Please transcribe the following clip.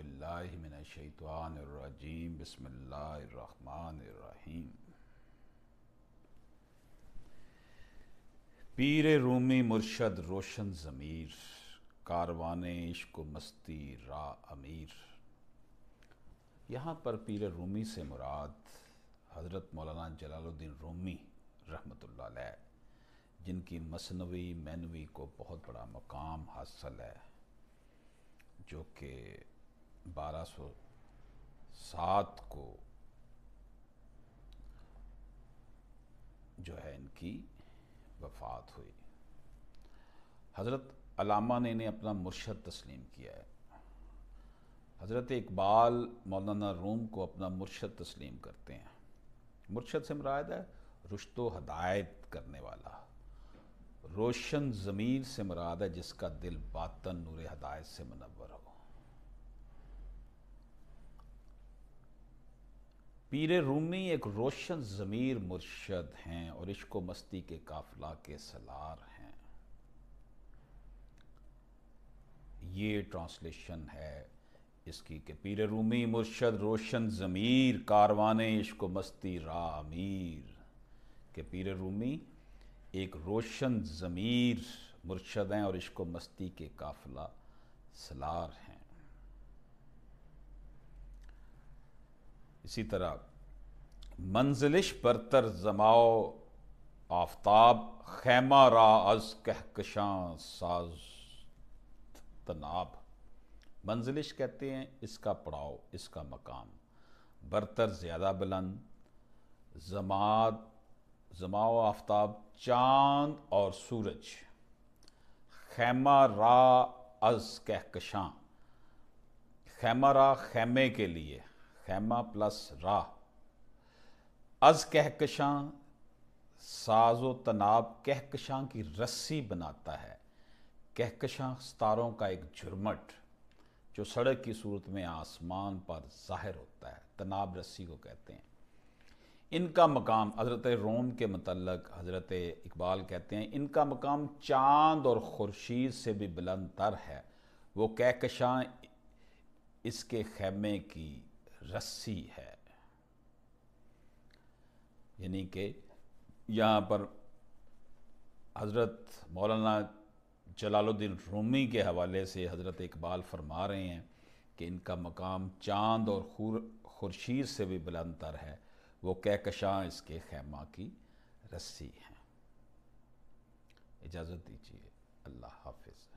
अज़बिल्लाशैतवानरजीम बसमीम पीर रूमी मुर्शद रोशन ज़मीर कारवान इश्क मस्ती रा अमीर यहाँ पर पीर रूमी से मुराद हज़रत मौलाना जलालुद्दीन रूमी रहमत जिनकी मसनवी मैनवी को बहुत बड़ा मकाम हासिल है जो कि 1207 को जो है इनकी वफात हुई हज़रत अलामा ने इन्हें अपना मुर्शद तस्लीम किया है हज़रत इकबाल मौलाना रूम को अपना मुर्शद तस्लीम करते हैं मुर्शद से मुराद है रुश्तो हदायत करने वाला रोशन ज़मीर से मुराद है जिसका दिल बातन नूर हदायत से मनवर हो पीर रूमी एक रोशन ज़मीर मुर्शद हैं और इश्को मस्ती के काफिला के सलार हैं ये ट्रांसलेशन है इसकी कि पीर रूमी मुर्शद रोशन ज़मीर कारवान इश्को मस्ती रामीर के पीर रूमी एक रोशन ज़मीर मुर्शद हैं और इश्को मस्ती के काफिला सलार हैं इसी तरह मंजिलिश बरतर जमाओ आफ्ताब खैमा रा अज कहकशां साज तनाब मंजिलिश कहते हैं इसका पड़ाव इसका मकाम बरतर ज़्यादा बुलंद जमात जमाओ आफ्ताब चांद और सूरज खैमा रा अज कहकशां खैमा रा खैमे के लिए खैमा प्लस राह अज कहकशां साजो तनाब कहकशां की रस्सी बनाता है कहकशां सितारों का एक झुरमट जो सड़क की सूरत में आसमान पर ज़ाहिर होता है तनाब रस्सी को कहते हैं इनका मकाम हज़रत रोम के मतलब हज़रत इकबाल कहते हैं इनका मकाम चांद और खुर्शीद से भी बुलंद तर है वो कहकशां इसके खैमे की रस्सी है यानी कि यहाँ पर हज़रत मौलाना जलालुद्दीन रूमी के हवाले से हज़रत इकबाल फरमा रहे हैं कि इनका मकाम चांद और खुर खुर्शीद से भी बुलंदर है वो कहकशां इसके खैमा की रस्सी हैं इजाज़त दीजिए अल्लाह हाफिज़